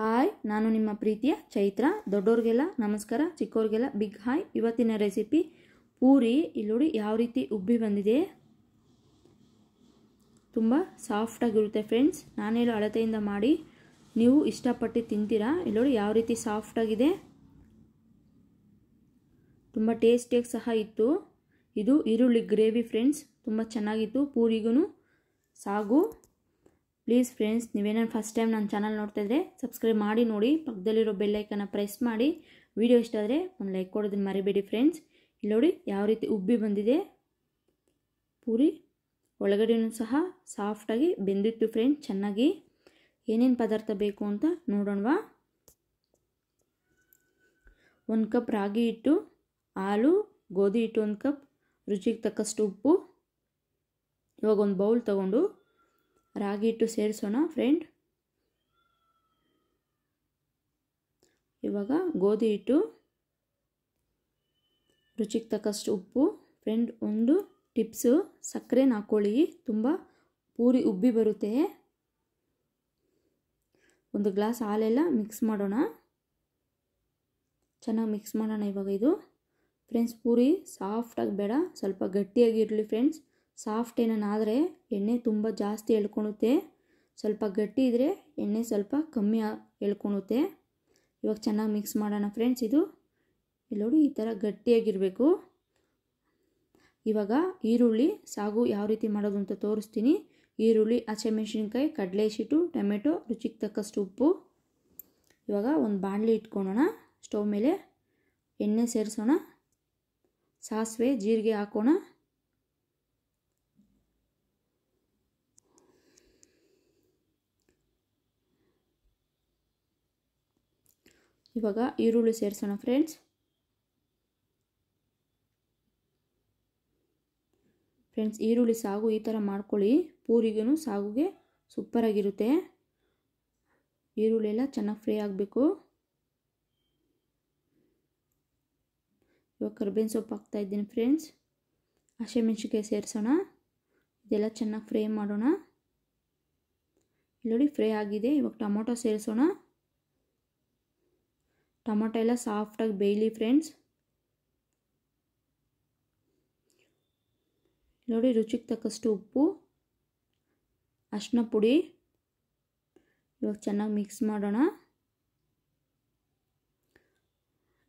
hi ನಾನು ನಿಮ್ಮ ಪ್ರೀತಿಯ ಚೈತ್ರ ದೊಡ್ಡೋರಿಗೆಲ್ಲ ನಮಸ್ಕಾರ ಚಿಕ್ಕವ್ರಿಗೆಲ್ಲ ಬಿಗ್ ಹಾಯ್ ಇವತ್ತಿನ ರೆಸಿಪಿ ಪೂರಿ ಇಲ್ಲಿ ಯಾವ ರೀತಿ ಉಬ್ಬಿ ಬಂದಿದೆ ತುಂಬ ಸಾಫ್ಟಾಗಿರುತ್ತೆ ಫ್ರೆಂಡ್ಸ್ ನಾನೇಳು ಅಳತೆಯಿಂದ ಮಾಡಿ ನೀವು ಇಷ್ಟಪಟ್ಟು ತಿಂತೀರಾ ಇಲ್ಲಿ ಯಾವ ರೀತಿ ಸಾಫ್ಟಾಗಿದೆ ತುಂಬ ಟೇಸ್ಟಿಯಾಗಿ ಸಹ ಇತ್ತು ಇದು ಈರುಳ್ಳಿ ಗ್ರೇವಿ ಫ್ರೆಂಡ್ಸ್ ತುಂಬ ಚೆನ್ನಾಗಿತ್ತು ಪೂರಿಗೂ ಸಾಗು ಪ್ಲೀಸ್ ಫ್ರೆಂಡ್ಸ್ ನೀವೇನಾದ್ರು ಫಸ್ಟ್ ಟೈಮ್ ನನ್ನ ಚಾನಲ್ ನೋಡ್ತಾಯಿದ್ರೆ ಸಬ್ಸ್ಕ್ರೈಬ್ ಮಾಡಿ ನೋಡಿ ಪಕ್ಕದಲ್ಲಿರೋ ಬೆಲ್ಲೈಕನ್ನ ಪ್ರೆಸ್ ಮಾಡಿ ವಿಡಿಯೋ ಇಷ್ಟ ಆದರೆ ಒಂದು ಲೈಕ್ ಕೊಡೋದನ್ನು ಮರಿಬೇಡಿ ಫ್ರೆಂಡ್ಸ್ ಇಲ್ಲಿ ನೋಡಿ ಯಾವ ರೀತಿ ಉಬ್ಬಿ ಬಂದಿದೆ ಪೂರಿ ಒಳಗಡೆನೂ ಸಹ ಸಾಫ್ಟಾಗಿ ಬೆಂದಿತ್ತು ಫ್ರೆಂಡ್ಸ್ ಚೆನ್ನಾಗಿ ಏನೇನು ಪದಾರ್ಥ ಬೇಕು ಅಂತ ನೋಡೋಣವಾ ಒಂದು ಕಪ್ ರಾಗಿ ಹಿಟ್ಟು ಹಾಲು ಗೋಧಿ ಹಿಟ್ಟು ಒಂದು ಕಪ್ ರುಚಿಗೆ ತಕ್ಕಷ್ಟು ಉಪ್ಪು ಇವಾಗ ಒಂದು ಬೌಲ್ ತಗೊಂಡು ರಾಗಿ ಹಿಟ್ಟು ಸೇರಿಸೋಣ ಫ್ರೆಂಡ್ ಇವಾಗ ಗೋಧಿ ಹಿಟ್ಟು ರುಚಿಗೆ ತಕ್ಕಷ್ಟು ಉಪ್ಪು ಫ್ರೆಂಡ್ ಒಂದು ಟಿಪ್ಸು ಸಕ್ಕರೆನ ಹಾಕ್ಕೊಳ್ಳಿ ತುಂಬ ಪೂರಿ ಉಬ್ಬಿ ಬರುತ್ತೆ ಒಂದು ಗ್ಲಾಸ್ ಹಾಲೆಲ್ಲ ಮಿಕ್ಸ್ ಮಾಡೋಣ ಚೆನ್ನಾಗಿ ಮಿಕ್ಸ್ ಮಾಡೋಣ ಇವಾಗ ಇದು ಫ್ರೆಂಡ್ಸ್ ಪೂರಿ ಸಾಫ್ಟಾಗಿ ಬೇಡ ಸ್ವಲ್ಪ ಗಟ್ಟಿಯಾಗಿರಲಿ ಫ್ರೆಂಡ್ಸ್ ಸಾಫ್ಟ್ ಏನಾದರೆ ಎಣ್ಣೆ ತುಂಬ ಜಾಸ್ತಿ ಎಳ್ಕೊಳುತ್ತೆ ಸ್ವಲ್ಪ ಗಟ್ಟಿ ಇದ್ದರೆ ಎಣ್ಣೆ ಸ್ವಲ್ಪ ಕಮ್ಮಿ ಎಳ್ಕೊಳುತ್ತೆ ಇವಾಗ ಚೆನ್ನಾಗಿ ಮಿಕ್ಸ್ ಮಾಡೋಣ ಫ್ರೆಂಡ್ಸ್ ಇದು ಇಲ್ಲಿ ನೋಡಿ ಈ ಥರ ಗಟ್ಟಿಯಾಗಿರಬೇಕು ಇವಾಗ ಈರುಳ್ಳಿ ಸಾಗು ಯಾವ ರೀತಿ ಮಾಡೋದು ಅಂತ ತೋರಿಸ್ತೀನಿ ಈರುಳ್ಳಿ ಹಸಿಮೆಣ್ಸಿನ್ಕಾಯಿ ಕಡಲೆ ಶೀಟು ಟೊಮೆಟೊ ರುಚಿಗೆ ತಕ್ಕಷ್ಟು ಉಪ್ಪು ಇವಾಗ ಒಂದು ಬಾಣಲಿ ಇಟ್ಕೊಳೋಣ ಸ್ಟವ್ ಮೇಲೆ ಎಣ್ಣೆ ಸೇರಿಸೋಣ ಸಾಸಿವೆ ಜೀರಿಗೆ ಹಾಕೋಣ ಇವಾಗ ಈರುಳ್ಳಿ ಸೇರಿಸೋಣ ಫ್ರೆಂಡ್ಸ್ ಫ್ರೆಂಡ್ಸ್ ಈರುಳ್ಳಿ ಸಾಗು ಈ ಥರ ಮಾಡ್ಕೊಳ್ಳಿ ಪೂರಿಗೂ ಸಾಗುಗೆ ಸೂಪರಾಗಿರುತ್ತೆ ಈರುಳ್ಳಿ ಎಲ್ಲ ಚೆನ್ನಾಗಿ ಫ್ರೈ ಆಗಬೇಕು ಇವಾಗ ಕರ್ಬೇವಿನ ಸೊಪ್ಪು ಹಾಕ್ತಾ ಇದ್ದೀನಿ ಫ್ರೆಂಡ್ಸ್ ಹಸಿಮೆಣ್ಸಿಕಾಯಿ ಸೇರಿಸೋಣ ಇದೆಲ್ಲ ಚೆನ್ನಾಗಿ ಫ್ರೈ ಮಾಡೋಣ ಇಲ್ಲಿ ನೋಡಿ ಫ್ರೈ ಆಗಿದೆ ಇವಾಗ ಟೊಮೊಟೊ ಸೇರಿಸೋಣ ಟೊಮೊಟೊ ಎಲ್ಲ ಸಾಫ್ಟಾಗಿ ಬೇಯಲಿ ಫ್ರೆಂಡ್ಸ್ ನೋಡಿ ರುಚಿಗೆ ತಕ್ಕಷ್ಟು ಉಪ್ಪು ಅರ್ಶಿನ ಪುಡಿ ಇವಾಗ ಚೆನ್ನಾಗಿ ಮಿಕ್ಸ್ ಮಾಡೋಣ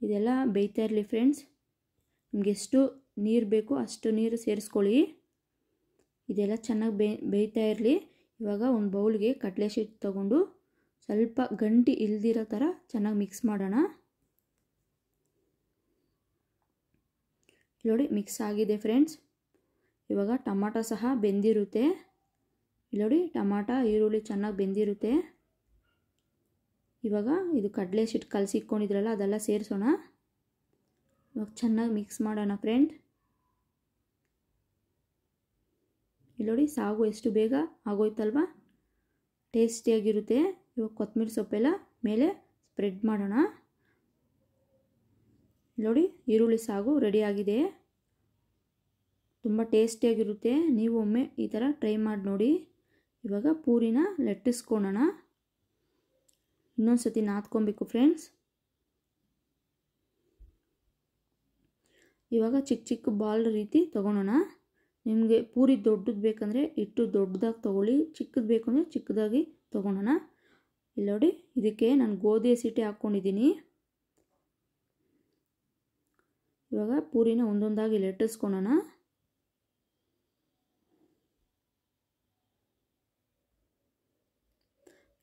ಇದೆಲ್ಲ ಬೇಯ್ತಾ ಇರಲಿ ಫ್ರೆಂಡ್ಸ್ ನಿಮ್ಗೆ ಎಷ್ಟು ನೀರು ಬೇಕು ಅಷ್ಟು ನೀರು ಸೇರಿಸ್ಕೊಳ್ಳಿ ಇದೆಲ್ಲ ಚೆನ್ನಾಗಿ ಬೇಯ್ತಾ ಇರಲಿ ಇವಾಗ ಒಂದು ಬೌಲ್ಗೆ ಕಟ್ಲೆ ಶೀಟ್ ತೊಗೊಂಡು ಸ್ವಲ್ಪ ಗಂಟಿ ಇಲ್ದಿರೋ ಥರ ಚೆನ್ನಾಗಿ ಮಿಕ್ಸ್ ಮಾಡೋಣ ನೋಡಿ ಮಿಕ್ಸ್ ಆಗಿದೆ ಫ್ರೆಂಡ್ಸ್ ಇವಾಗ ಟಮಾಟ ಸಹ ಬೆಂದಿರುತ್ತೆ ನೋಡಿ ಟಮಾಟ ಈರುಳ್ಳಿ ಚೆನ್ನಾಗಿ ಬೆಂದಿರುತ್ತೆ ಇವಾಗ ಇದು ಕಡಲೆ ಸಿಟ್ಟು ಕಲಸಿ ಅದೆಲ್ಲ ಸೇರಿಸೋಣ ಇವಾಗ ಚೆನ್ನಾಗಿ ಮಿಕ್ಸ್ ಮಾಡೋಣ ಫ್ರೆಂಡ್ ಇಲ್ಲೋಡಿ ಸಾಗು ಎಷ್ಟು ಬೇಗ ಆಗೋಯ್ತಲ್ವ ಟೇಸ್ಟಿಯಾಗಿರುತ್ತೆ ಇವಾಗ ಕೊತ್ತಂಬರಿ ಸೊಪ್ಪೆಲ್ಲ ಮೇಲೆ ಸ್ಪ್ರೆಡ್ ಮಾಡೋಣ ನೋಡಿ ಈರುಳ್ಳಿ ಸಾಗು ರೆಡಿಯಾಗಿದೆ ತುಂಬ ಟೇಸ್ಟಿಯಾಗಿರುತ್ತೆ ನೀವು ಒಮ್ಮೆ ಈ ಥರ ಟ್ರೈ ಮಾಡಿ ನೋಡಿ ಇವಾಗ ಪೂರಿನ ಲಟ್ಟಿಸ್ಕೊಳೋಣ ಇನ್ನೊಂದು ಸತಿ ನಾದ್ಕೊಬೇಕು ಫ್ರೆಂಡ್ಸ್ ಇವಾಗ ಚಿಕ್ಕ ಚಿಕ್ಕ ಬಾಲ್ ರೀತಿ ತೊಗೊಳೋಣ ನಿಮಗೆ ಪೂರಿ ದೊಡ್ಡದು ಬೇಕಂದರೆ ಇಟ್ಟು ದೊಡ್ಡದಾಗಿ ತೊಗೊಳ್ಳಿ ಚಿಕ್ಕದು ಬೇಕು ಅಂದರೆ ಚಿಕ್ಕದಾಗಿ ತೊಗೊಳೋಣ ಇಲ್ಲಿ ನೋಡಿ ಇದಕ್ಕೆ ನಾನು ಗೋಧಿ ಸಿಟಿ ಹಾಕ್ಕೊಂಡಿದ್ದೀನಿ ಇವಾಗ ಪೂರಿನ ಒಂದೊಂದಾಗಿ ಲಟ್ಟಿಸ್ಕೊಳೋಣ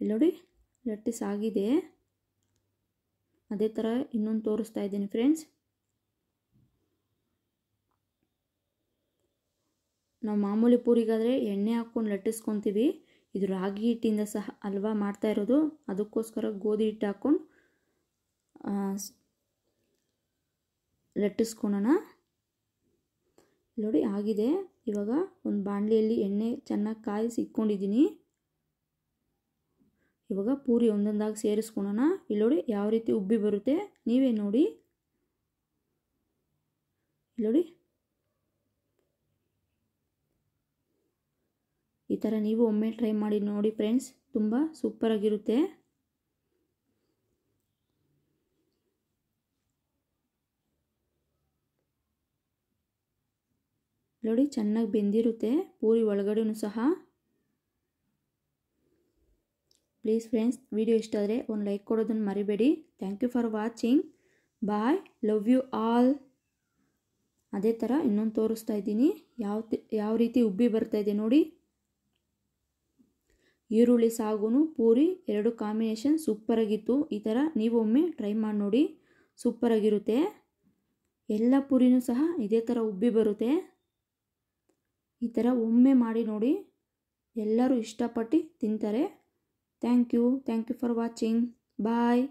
ಇಲ್ಲಿ ನೋಡಿ ಆಗಿದೆ ಅದೇ ಥರ ಇನ್ನೊಂದು ತೋರಿಸ್ತಾ ಇದ್ದೀನಿ ಫ್ರೆಂಡ್ಸ್ ನಾವು ಮಾಮೂಲಿ ಪೂರಿಗಾದರೆ ಎಣ್ಣೆ ಹಾಕ್ಕೊಂಡು ಲಟ್ಟಿಸ್ಕೊತೀವಿ ಇದು ರಾಗಿ ಹಿಟ್ಟಿಂದ ಸಹ ಹಲ್ವಾ ಮಾಡ್ತಾ ಇರೋದು ಅದಕ್ಕೋಸ್ಕರ ಗೋಧಿ ಹಿಟ್ಟು ಹಾಕ್ಕೊಂಡು ಲಟ್ಟಿಸ್ಕೊಳೋಣ ನೋಡಿ ಆಗಿದೆ ಇವಾಗ ಒಂದು ಬಾಣಲಿಯಲ್ಲಿ ಎಣ್ಣೆ ಚೆನ್ನಾಗಿ ಕಾಯಿಸಿ ಇಟ್ಕೊಂಡಿದ್ದೀನಿ ಇವಾಗ ಪೂರಿ ಒಂದೊಂದಾಗಿ ಸೇರಿಸ್ಕೊಳೋಣ ಇಲ್ಲಿ ನೋಡಿ ಯಾವ ರೀತಿ ಉಬ್ಬಿ ಬರುತ್ತೆ ನೀವೇ ನೋಡಿ ಇಲ್ಲಿ ನೋಡಿ ಈ ಥರ ನೀವು ಒಮ್ಮೆ ಟ್ರೈ ಮಾಡಿ ನೋಡಿ ಫ್ರೆಂಡ್ಸ್ ತುಂಬ ಸೂಪರಾಗಿರುತ್ತೆ ನೋಡಿ ಚೆನ್ನಾಗಿ ಬೆಂದಿರುತ್ತೆ ಪೂರಿ ಒಳಗಡೆ ಸಹ ಪ್ಲೀಸ್ ಫ್ರೆಂಡ್ಸ್ ವಿಡಿಯೋ ಇಷ್ಟ ಆದರೆ ಒಂದು ಲೈಕ್ ಕೊಡೋದನ್ನು ಮರಿಬೇಡಿ thank you for watching bye love you all ಅದೇ ಥರ ಇನ್ನೊಂದು ತೋರಿಸ್ತಾ ಇದ್ದೀನಿ ಯಾವ ಯಾವ ರೀತಿ ಉಬ್ಬಿ ಬರ್ತಾ ಇದೆ ನೋಡಿ ಈರುಳ್ಳಿ ಸಾಗುನು ಪೂರಿ ಎರಡು ಕಾಂಬಿನೇಷನ್ ಸೂಪರಾಗಿತ್ತು ಈ ಥರ ನೀವೊಮ್ಮೆ ಟ್ರೈ ಮಾಡಿ ನೋಡಿ ಸೂಪರಾಗಿರುತ್ತೆ ಎಲ್ಲ ಪೂರಿನೂ ಸಹ ಇದೇ ಥರ ಉಬ್ಬಿ ಬರುತ್ತೆ ಈ ಥರ ಒಮ್ಮೆ ಮಾಡಿ ನೋಡಿ ಎಲ್ಲರೂ ಇಷ್ಟಪಟ್ಟು ತಿಂತಾರೆ thank you thank you for watching bye